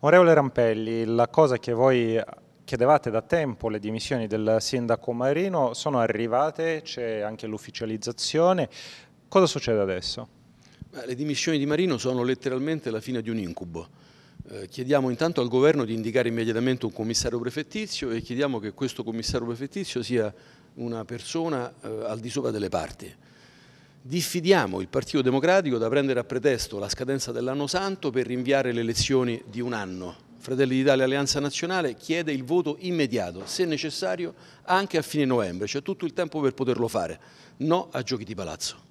Onorevole Rampelli, la cosa che voi chiedevate da tempo, le dimissioni del sindaco Marino, sono arrivate, c'è anche l'ufficializzazione. Cosa succede adesso? Beh, le dimissioni di Marino sono letteralmente la fine di un incubo. Eh, chiediamo intanto al governo di indicare immediatamente un commissario prefettizio e chiediamo che questo commissario prefettizio sia una persona eh, al di sopra delle parti diffidiamo il Partito Democratico da prendere a pretesto la scadenza dell'anno santo per rinviare le elezioni di un anno. Fratelli d'Italia Alleanza Nazionale chiede il voto immediato, se necessario anche a fine novembre, c'è tutto il tempo per poterlo fare, no a giochi di palazzo.